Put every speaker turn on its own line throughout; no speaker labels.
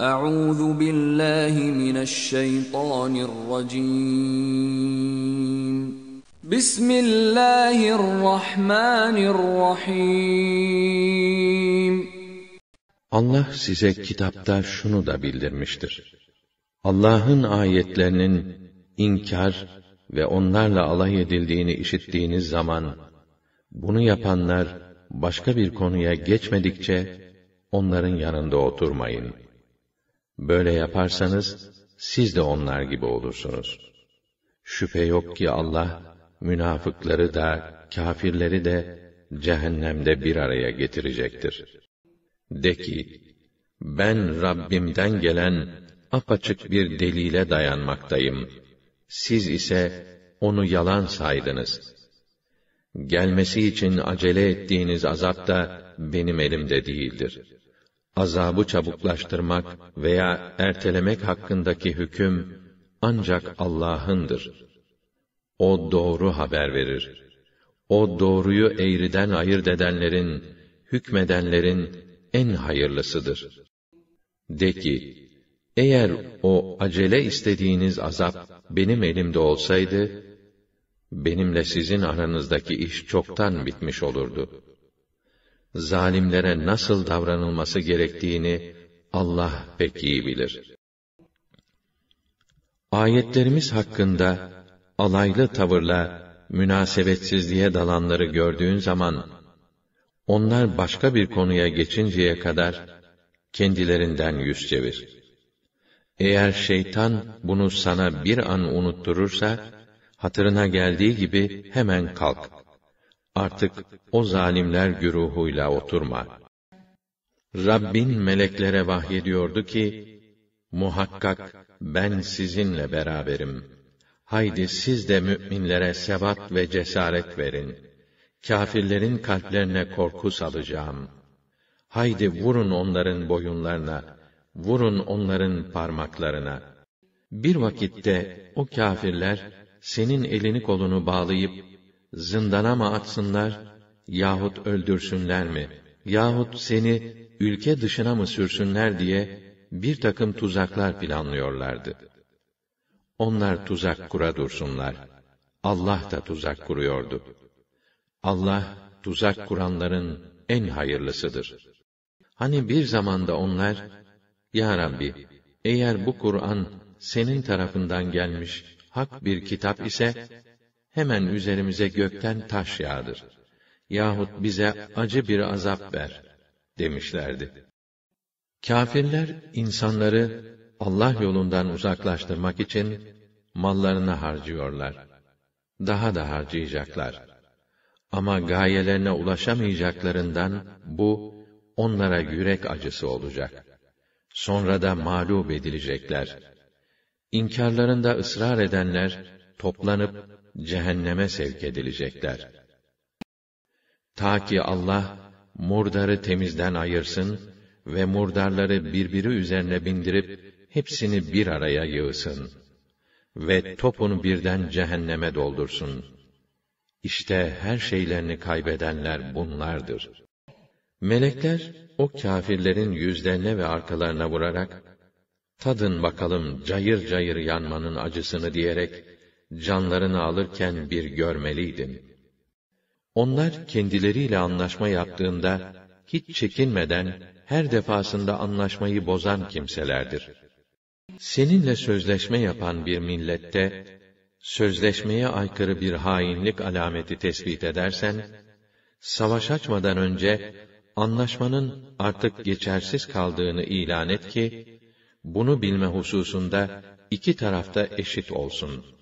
Euzu billahi mineşşeytanirracim. Bismillahirrahmanirrahim. Allah size kitapta şunu da bildirmiştir. Allah'ın ayetlerinin inkar ve onlarla alay edildiğini işittiğiniz zaman bunu yapanlar başka bir konuya geçmedikçe onların yanında oturmayın.'' Böyle yaparsanız siz de onlar gibi olursunuz. Şüphe yok ki Allah münafıkları da kâfirleri de cehennemde bir araya getirecektir. De ki, ben Rabbimden gelen apaçık bir delile dayanmaktayım. Siz ise onu yalan saydınız. Gelmesi için acele ettiğiniz azap da benim elimde değildir.'' azabı çabuklaştırmak veya ertelemek hakkındaki hüküm ancak Allah'ındır. O doğru haber verir. O doğruyu eğriden ayırt edenlerin, hükmedenlerin en hayırlısıdır. De ki, eğer o acele istediğiniz azap benim elimde olsaydı, benimle sizin aranızdaki iş çoktan bitmiş olurdu zalimlere nasıl davranılması gerektiğini Allah pek iyi bilir. Ayetlerimiz hakkında alaylı tavırla münasebetsizliğe dalanları gördüğün zaman onlar başka bir konuya geçinceye kadar kendilerinden yüz çevir. Eğer şeytan bunu sana bir an unutturursa hatırına geldiği gibi hemen kalk Artık o zalimler güruhuyla oturma. Rabbin meleklere vahyediyordu ki, muhakkak ben sizinle beraberim. Haydi siz de müminlere sebat ve cesaret verin. Kafirlerin kalplerine korku salacağım. Haydi vurun onların boyunlarına, vurun onların parmaklarına. Bir vakitte o kâfirler senin elini kolunu bağlayıp zindana mı atsınlar yahut öldürsünler mi? Yahut seni ülke dışına mı sürsünler diye bir takım tuzaklar planlıyorlardı. Onlar tuzak kura dursunlar. Allah da tuzak kuruyordu. Allah tuzak kuranların en hayırlısıdır. Hani bir zamanda onlar, Ya Rabbi, eğer bu Kur'an senin tarafından gelmiş hak bir kitap ise, hemen üzerimize gökten taş yağdır. Yahut bize acı bir azap ver, demişlerdi. Kafirler, insanları Allah yolundan uzaklaştırmak için, mallarını harcıyorlar. Daha da harcayacaklar. Ama gayelerine ulaşamayacaklarından, bu, onlara yürek acısı olacak. Sonra da mağlup edilecekler. İnkarlarında ısrar edenler, toplanıp cehenneme sevk edilecekler. Ta ki Allah murdarı temizden ayırsın ve murdarları birbiri üzerine bindirip hepsini bir araya yığsın ve topunu birden cehenneme doldursun. İşte her şeylerini kaybedenler bunlardır. Melekler o kâfirlerin yüzlerine ve arkalarına vurarak tadın bakalım cayır cayır yanmanın acısını diyerek canlarını alırken bir görmeliydim. Onlar kendileriyle anlaşma yaptığında hiç çekinmeden her defasında anlaşmayı bozan kimselerdir. Seninle sözleşme yapan bir millette sözleşmeye aykırı bir hainlik alameti tespit edersen savaş açmadan önce anlaşmanın artık geçersiz kaldığını ilan et ki bunu bilme hususunda iki tarafta eşit olsun.''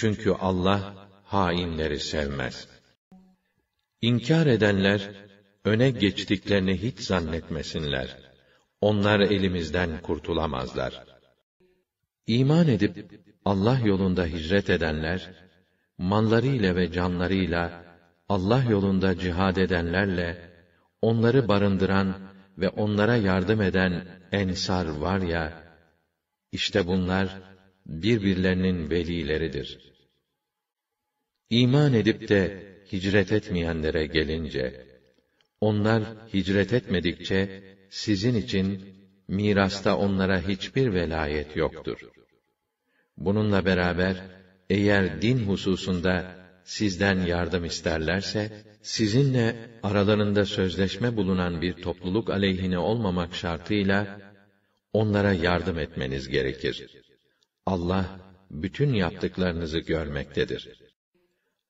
Çünkü Allah hainleri sevmez. İnkar edenler öne geçtiklerini hiç zannetmesinler. Onlar elimizden kurtulamazlar. İman edip Allah yolunda hicret edenler mallarıyla ve canlarıyla Allah yolunda cihad edenlerle onları barındıran ve onlara yardım eden ensar var ya işte bunlar birbirlerinin velileridir. İman edip de hicret etmeyenlere gelince, onlar hicret etmedikçe sizin için mirasta onlara hiçbir velayet yoktur. Bununla beraber eğer din hususunda sizden yardım isterlerse, sizinle aralarında sözleşme bulunan bir topluluk aleyhine olmamak şartıyla onlara yardım etmeniz gerekir. Allah bütün yaptıklarınızı görmektedir.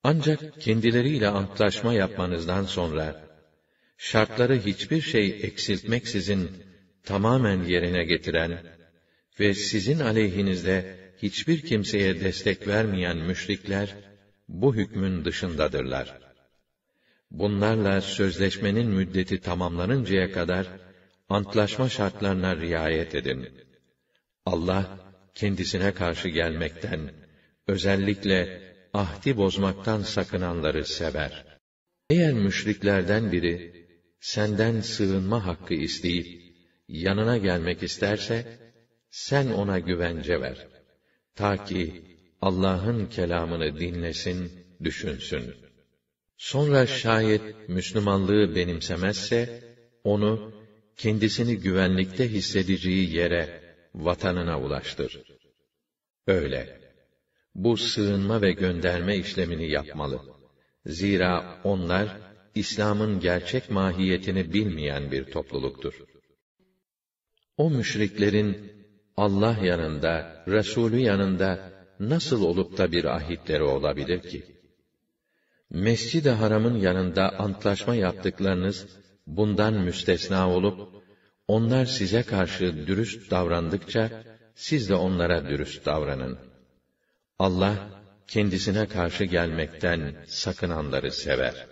Ancak kendileriyle antlaşma yapmanızdan sonra şartları hiçbir şey eksiltmeksizin tamamen yerine getiren ve sizin aleyhinizde hiçbir kimseye destek vermeyen müşrikler bu hükmün dışındadırlar. Bunlarla sözleşmenin müddeti tamamlanıncaya kadar antlaşma şartlarına riayet edin. Allah kendisine karşı gelmekten, özellikle ahdi bozmaktan sakınanları sever. Eğer müşriklerden biri, senden sığınma hakkı isteyip, yanına gelmek isterse, sen ona güvence ver. Ta ki, Allah'ın kelamını dinlesin, düşünsün. Sonra şayet Müslümanlığı benimsemezse, onu, kendisini güvenlikte hissedeceği yere vatanına ulaştır. Öyle. Bu sığınma ve gönderme işlemini yapmalı. Zira onlar İslam'ın gerçek mahiyetini bilmeyen bir topluluktur. O müşriklerin Allah yanında, Resulü yanında nasıl olup da bir ahitleri olabilir ki? Mescid-i Haram'ın yanında antlaşma yaptıklarınız bundan müstesna olup onlar size karşı dürüst davrandıkça, siz de onlara dürüst davranın. Allah, kendisine karşı gelmekten sakınanları sever.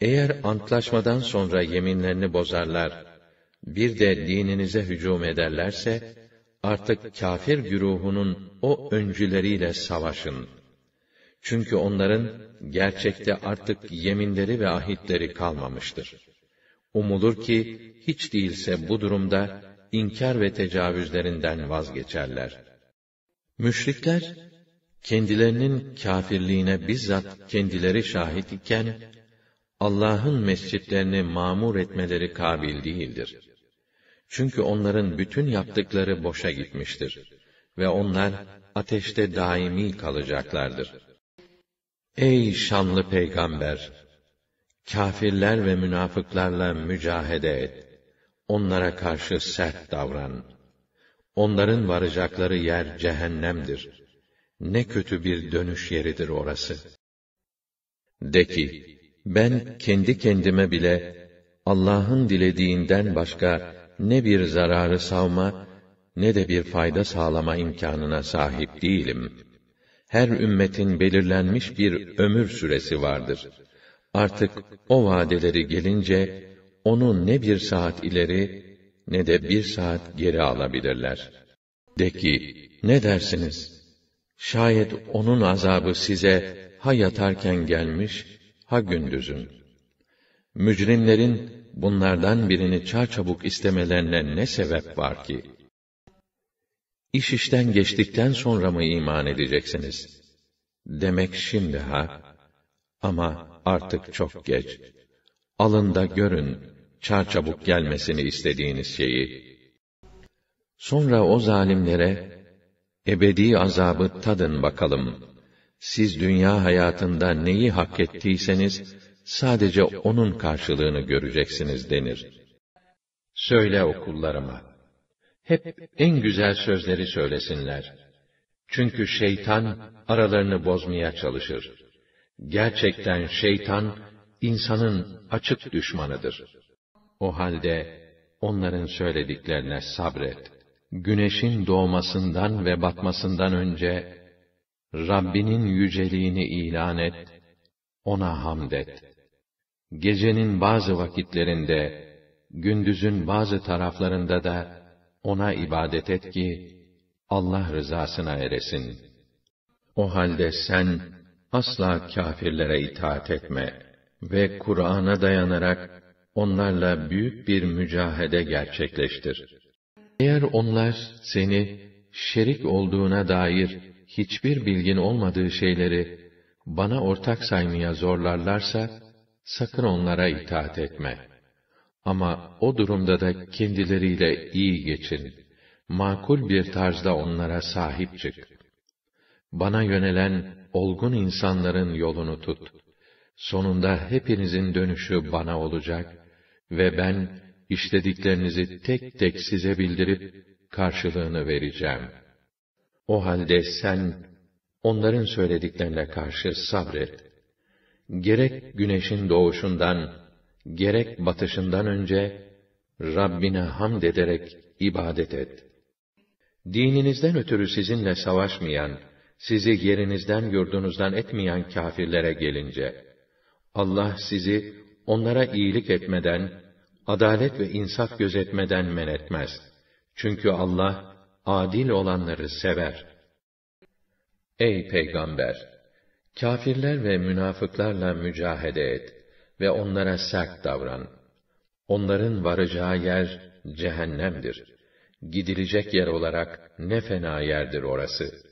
Eğer antlaşmadan sonra yeminlerini bozarlar, bir de dininize hücum ederlerse, artık kafir güruhunun o öncüleriyle savaşın. Çünkü onların gerçekte artık yeminleri ve ahitleri kalmamıştır. Umulur ki hiç değilse bu durumda inkar ve tecavüzlerinden vazgeçerler. Müşrikler kendilerinin kâfirliğine bizzat kendileri şahit iken Allah'ın mescitlerini mamur etmeleri kabil değildir. Çünkü onların bütün yaptıkları boşa gitmiştir ve onlar ateşte daimi kalacaklardır. Ey şanlı peygamber, kâfirler ve münafıklarla mücahede et. Onlara karşı sert davran. Onların varacakları yer cehennemdir. Ne kötü bir dönüş yeridir orası. De ki, ben kendi kendime bile Allah'ın dilediğinden başka ne bir zararı savma ne de bir fayda sağlama imkanına sahip değilim. Her ümmetin belirlenmiş bir ömür süresi vardır.'' Artık o vadeleri gelince onu ne bir saat ileri ne de bir saat geri alabilirler. De ki, ne dersiniz? Şayet onun azabı size ha yatarken gelmiş, ha gündüzün. Mücrimlerin bunlardan birini çarçabuk istemelerine ne sebep var ki? İş işten geçtikten sonra mı iman edeceksiniz? Demek şimdi ha, ama artık çok geç. Alın da görün, çarçabuk gelmesini istediğiniz şeyi. Sonra o zalimlere, ebedi azabı tadın bakalım. Siz dünya hayatında neyi hak ettiyseniz, sadece onun karşılığını göreceksiniz denir. Söyle okullarıma. Hep en güzel sözleri söylesinler. Çünkü şeytan aralarını bozmaya çalışır.'' Gerçekten şeytan, insanın açık düşmanıdır. O halde, onların söylediklerine sabret. Güneşin doğmasından ve batmasından önce, Rabbinin yüceliğini ilan et, ona hamd et. Gecenin bazı vakitlerinde, gündüzün bazı taraflarında da, ona ibadet et ki, Allah rızasına eresin. O halde sen, asla kafirlere itaat etme ve Kur'an'a dayanarak onlarla büyük bir mücahede gerçekleştir. Eğer onlar seni şerik olduğuna dair hiçbir bilgin olmadığı şeyleri bana ortak saymaya zorlarlarsa sakın onlara itaat etme. Ama o durumda da kendileriyle iyi geçin. Makul bir tarzda onlara sahip çık.'' Bana yönelen olgun insanların yolunu tut. Sonunda hepinizin dönüşü bana olacak ve ben işlediklerinizi tek tek size bildirip karşılığını vereceğim. O halde sen onların söylediklerine karşı sabret. Gerek güneşin doğuşundan, gerek batışından önce Rabbine hamd ederek ibadet et. Dininizden ötürü sizinle savaşmayan sizi yerinizden yurdunuzdan etmeyen kâfirlere gelince, Allah sizi onlara iyilik etmeden, adalet ve insaf gözetmeden men etmez. Çünkü Allah, adil olanları sever. Ey Peygamber! Kâfirler ve münafıklarla mücahede et ve onlara sert davran. Onların varacağı yer cehennemdir. Gidilecek yer olarak ne fena yerdir orası.''